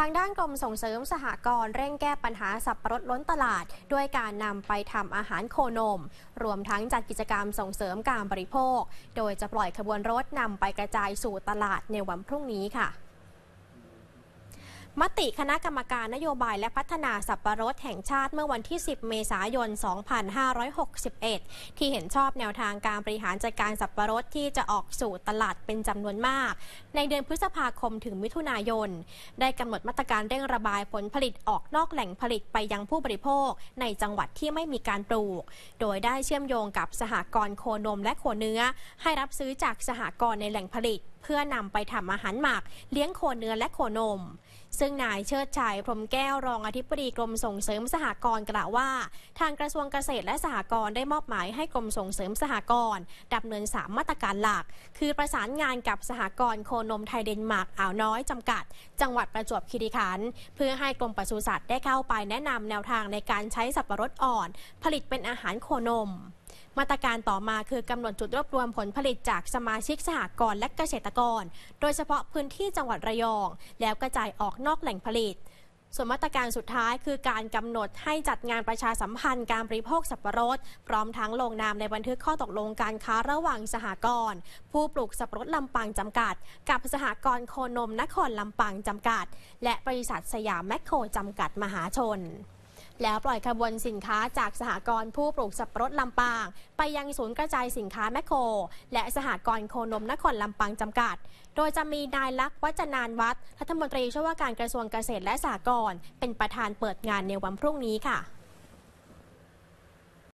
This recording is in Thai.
ทางด้านกรมส่งเสริมสหกรณ์เร่งแก้ปัญหาสับปะรดล้นตลาด ด้วยการนำไปทำอาหารโคนม รวมทั้งจัดกิจกรรมส่งเสริมการบริโภค โดยจะปล่อยขบวนรถนำไปกระจายสู่ตลาดในวันพรุ่งนี้ค่ะติคณะกรรมการนโยบายและพัฒนาสับปะรดแห่งชาติเมื่อวันที่ 10 เมษายน 2561 ที่เห็นชอบแนวทางการบริหารจัดการสับปะรดที่จะออกสู่ตลาดเป็นจำนวนมาก ในเดือนพฤษภาคมถึงมิถุนายน ได้กำหนดมาตรการเร่งระบายผลผลิตออกนอกแหล่งผลิตไปยังผู้บริโภคในจังหวัดที่ไม่มีการปลูก โดยได้เชื่อมโยงกับสหกรณ์โคนม และโคเนื้อ ให้รับซื้อจากสหกรณ์ในแหล่งผลิตพื่อนำไปทำอาหารหมักเลี้ยงโคเนื้อและโคนม ซึ่งนายเชิดชัยพรมแก้วรองอธิบดีกรมส่งเสริมสหกรณ์กล่าวว่าทางกระทรวงเกษตรและสหกรณ์ได้มอบหมายให้กรมส่งเสริมสหกรณ์ดำเนินสามมาตรการหลัก คือประสานงานกับสหกรณ์โคนมไทยเดนมาร์กอ่าวน้อยจำกัด จังหวัดประจวบคีรีขันธ์เพื่อให้กรมปศุสัตว์ได้เข้าไปแนะนำแนวทางในการใช้สับปะรดอ่อน ผลิตเป็นอาหารโคนมมาตรการต่อมาคือกำหนดจุดรวบรวมผลผลิตจากสมาชิกสหกรณ์และเกษตรกร โดยเฉพาะพื้นที่จังหวัดระยองแล้วกระจายออกนอกแหล่งผลิต ส่วนมาตรการสุดท้ายคือการกำหนดให้จัดงานประชาสัมพันธ์การบริโภคสับปะรดพร้อมทั้งลงนามในบันทึกข้อตกลงการค้าระหว่างสหกรณ์ผู้ปลูกสับปะรดลำปางจำกัด กับสหกรณ์โคนม นครลำปางจำกัด และบริษัทสยามแมคโครจำกัดมหาชนแล้วปล่อยขบวนสินค้าจากสหกรณ์ผู้ปลูกสับปะรดลำปาง ไปยังศูนย์กระจายสินค้าแมคโคร และสหกรณ์โคนมนครลำปางจำกัด โดยจะมีนายลักษณ์วัจนานวัฒน์รัฐมนตรีช่วยว่าการกระทรวงเกษตรและสหกรณ์เป็นประธานเปิดงานในวันพรุ่งนี้ค่ะ